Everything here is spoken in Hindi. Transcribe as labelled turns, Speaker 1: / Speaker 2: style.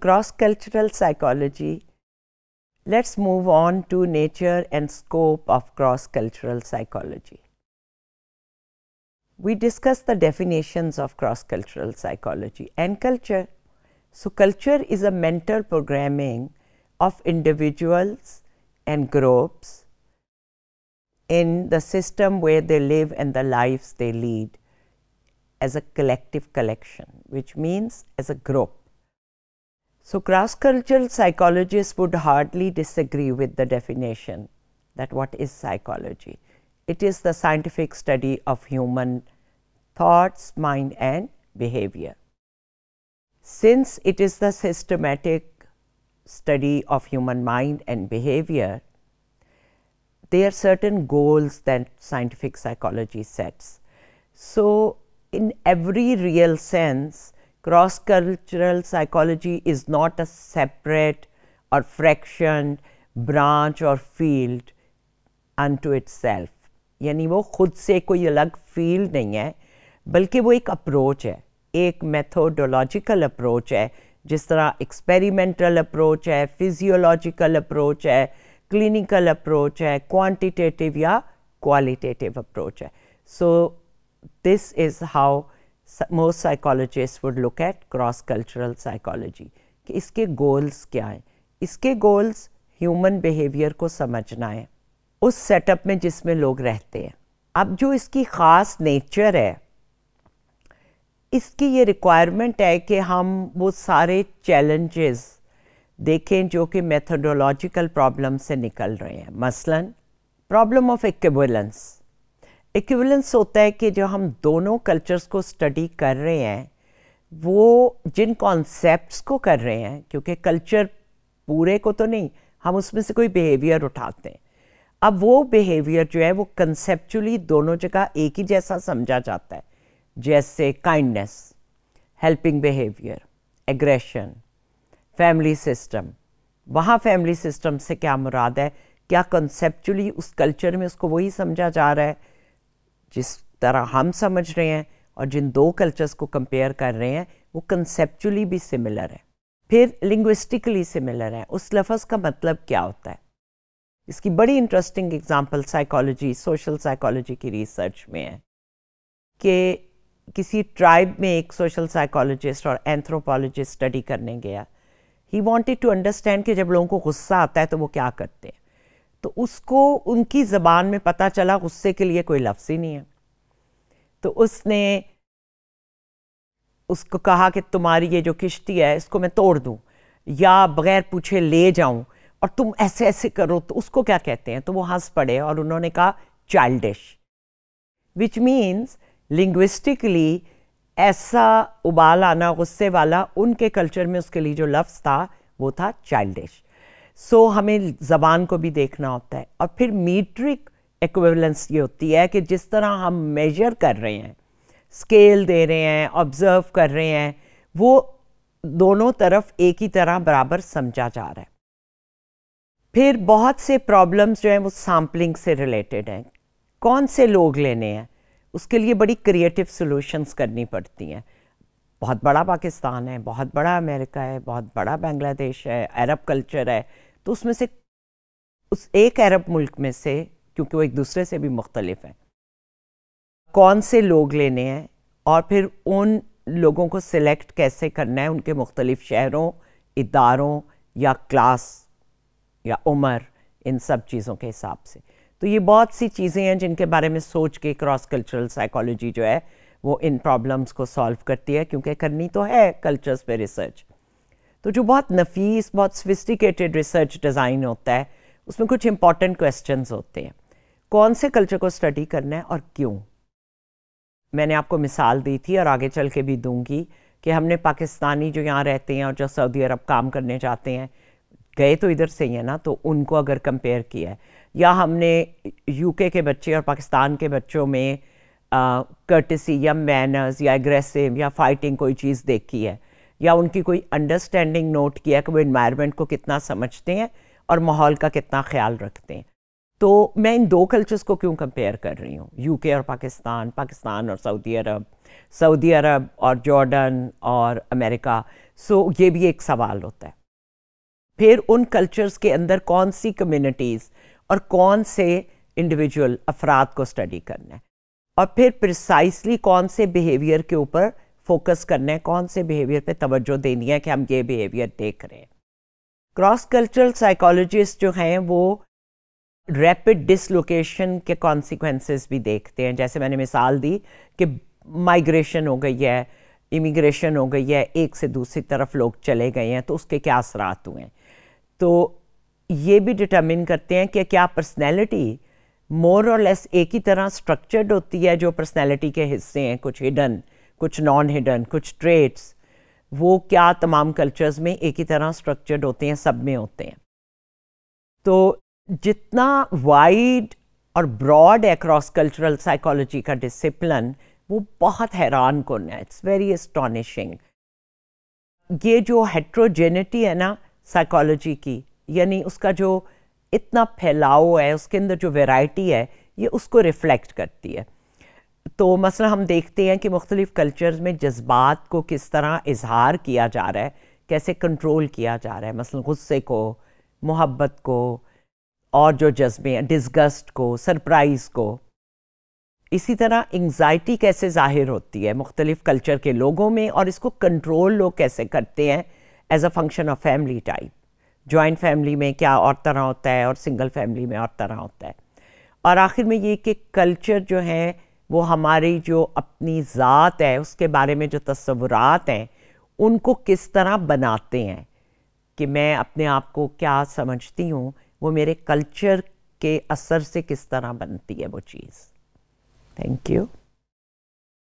Speaker 1: cross cultural psychology, let's move on to nature and scope of cross cultural psychology. We discussed the definitions of cross cultural psychology and culture. So, culture is a mental programming of individuals and groups in the system where they live and the lives they lead as a collective collection, which means as a group. So, cross cultural psychologists would hardly disagree with the definition that what is psychology? It is the scientific study of human thoughts, mind, and behavior. Since it is the systematic study of human mind and behavior, there are certain goals that scientific psychology sets. So, in every real sense, cross cultural psychology is not a separate or fraction branch or field unto itself यानी वो खुद से कोई अलग फील्ड नहीं है बल्कि वो एक अप्रोच है एक मेथोडोलॉजिकल अप्रोच है जिस तरह एक्सपेरिमेंटल अप्रोच है फिजियोलॉजिकल अप्रोच है क्लिनिकल अप्रोच है क्वांटिटेटिव या क्वालिटेटिव अप्रोच है so this is how most psychologists would look at cross cultural psychology कि इसके goals क्या हैं इसके goals human behavior को समझना है उस setup में जिसमें लोग रहते हैं अब जो इसकी ख़ास नेचर है इसकी ये रिक्वायरमेंट है कि हम वो सारे चैलेंजेस देखें जो कि मेथडोलॉजिकल प्रॉब्लम से निकल रहे हैं मसलन प्रॉब्लम ऑफ इक्वलेंस इक्विवेलेंस होता है कि जो हम दोनों कल्चर्स को स्टडी कर रहे हैं वो जिन कॉन्सेप्ट्स को कर रहे हैं क्योंकि कल्चर पूरे को तो नहीं हम उसमें से कोई बिहेवियर उठाते हैं अब वो बिहेवियर जो है वो कंसेप्चुअली दोनों जगह एक ही जैसा समझा जाता है जैसे kindness helping behaviour aggression family system वहाँ फैमिली सिस्टम से क्या मुराद है क्या कंसेप्चुअली उस कल्चर में उसको वही समझा जा रहा है जिस तरह हम समझ रहे हैं और जिन दो कल्चर्स को कंपेयर कर रहे हैं वो कंसेप्चुअली भी सिमिलर है फिर लिंग्विस्टिकली सिमिलर है उस लफ्ज़ का मतलब क्या होता है इसकी बड़ी interesting example psychology social psychology की रिसर्च में है कि किसी ट्राइब में एक सोशल साइकोलॉजिस्ट और एंथ्रोपोलॉजिस्ट स्टडी करने गया ही वॉन्टेड टू अंडरस्टैंड कि जब लोगों को गुस्सा आता है तो वो क्या करते हैं तो उसको उनकी ज़बान में पता चला गुस्से के लिए कोई लफ्ज़ ही नहीं है तो उसने उसको कहा कि तुम्हारी ये जो किश्ती है इसको मैं तोड़ दूँ या बगैर पूछे ले जाऊँ और तुम ऐसे ऐसे करो तो उसको क्या कहते हैं तो वो हंस पड़े और उन्होंने कहा चाइल्डिश विच मीन्स लिंग्विस्टिकली ऐसा उबाल आना गुस्से वाला उनके कल्चर में उसके लिए जो लफ्ज़ था वो था चाइल्डिश सो हमें ज़बान को भी देखना होता है और फिर मीट्रिक एक्वेलेंस ये होती है कि जिस तरह हम मेजर कर रहे हैं स्केल दे रहे हैं ऑब्ज़र्व कर रहे हैं वो दोनों तरफ एक ही तरह बराबर समझा जा रहा है फिर बहुत से प्रॉब्लम्स जो हैं वो सैम्पलिंग से रिलेटेड हैं कौन से लोग लेने हैं उसके लिए बड़ी क्रिएटिव सॉल्यूशंस करनी पड़ती हैं बहुत बड़ा पाकिस्तान है बहुत बड़ा अमेरिका है बहुत बड़ा बांग्लादेश है अरब कल्चर है तो उसमें से उस एक अरब मुल्क में से क्योंकि वो एक दूसरे से भी मुख्तलिफ हैं कौन से लोग लेने हैं और फिर उन लोगों को सिलेक्ट कैसे करना है उनके मुख्तलिफ शहरों इदारों या क्लास या उम्र इन सब चीज़ों के हिसाब से तो ये बहुत सी चीज़ें हैं जिनके बारे में सोच के क्रॉस कल्चरल साइकोलॉजी जो है वो इन प्रॉब्लम्स को सॉल्व करती है क्योंकि करनी तो है कल्चर्स पे रिसर्च तो जो बहुत नफीस बहुत सोफिस्टिकेटेड रिसर्च डिज़ाइन होता है उसमें कुछ इंपॉर्टेंट क्वेश्चन होते हैं कौन से कल्चर को स्टडी करना है और क्यों मैंने आपको मिसाल दी थी और आगे चल के भी दूंगी कि हमने पाकिस्तानी जो यहाँ रहते हैं और जो सऊदी अरब काम करने जाते हैं गए तो इधर से ही है ना तो उनको अगर कंपेयर किया है या हमने यूके के बच्चे और पाकिस्तान के बच्चों में कर्टिसी या मैनर्स या एग्रेसिव या फाइटिंग कोई चीज़ देखी है या उनकी कोई अंडरस्टैंडिंग नोट किया कि वो इन्वायरमेंट को कितना समझते हैं और माहौल का कितना ख्याल रखते हैं तो मैं इन दो कल्चर्स को क्यों कंपेयर कर रही हूँ यूके और पाकिस्तान पाकिस्तान और सऊदी अरब सऊदी अरब और जॉर्डन और अमेरिका सो so, ये भी एक सवाल होता है फिर उन कल्चर्स के अंदर कौन सी कम्युनिटीज़ और कौन से इंडिविजुअल अफराद को स्टडी करना है और फिर प्रिसाइसली कौन से बिहेवियर के ऊपर फोकस करना है कौन से बिहेवियर पे तवज्जो देनी है कि हम ये बिहेवियर देख रहे हैं क्रॉस कल्चरल साइकोलॉजिस्ट जो हैं वो रैपिड डिसलोकेशन के कॉन्सिक्वेंसेस भी देखते हैं जैसे मैंने मिसाल दी कि माइग्रेशन हो गई है इमिग्रेशन हो गई है एक से दूसरी तरफ लोग चले गए हैं तो उसके क्या असरात हुए हैं तो ये भी डिटर्मिन करते हैं कि क्या पर्सनैलिटी मोर और लेस एक ही तरह स्ट्रक्चर्ड होती है जो पर्सनैलिटी के हिस्से हैं कुछ हिडन कुछ नॉन हिडन कुछ ट्रेट्स वो क्या तमाम कल्चर्स में एक ही तरह स्ट्रक्चर्ड होते हैं सब में होते हैं तो जितना वाइड और ब्रॉड है क्रॉस कल्चरल साइकोलॉजी का डिसिप्लिन वो बहुत हैरान कौन है इट्स वेरी एस्टॉनिशिंग ये जो हेट्रोजेनिटी है ना साइकोलॉजी की यानी उसका जो इतना फैलाव है उसके अंदर जो वेराइटी है ये उसको रिफ्लेक्ट करती है तो मसला हम देखते हैं कि मुख्तलिफ़ कल्चर्स में जज्बात को किस तरह इजहार किया जा रहा है कैसे कंट्रोल किया जा रहा है मसलन गुस्से को मोहब्बत को और जो जज्बे हैं डिसगस्ट को सरप्राइज़ को इसी तरह एंगजाइटी कैसे ज़ाहिर होती है मुख्तलिफ़ कल्चर के लोगों में और इसको कंट्रोल लोग कैसे करते हैं as a function of family type joint family में क्या और तरह होता है और सिंगल फैमिली में और तरह होता है और आखिर में ये कि कल्चर जो है वो हमारी जो अपनी ज़ात है उसके बारे में जो तस्वुरात हैं उनको किस तरह बनाते हैं कि मैं अपने आप को क्या समझती हूँ वो मेरे कल्चर के असर से किस तरह बनती है वो चीज़ थैंक यू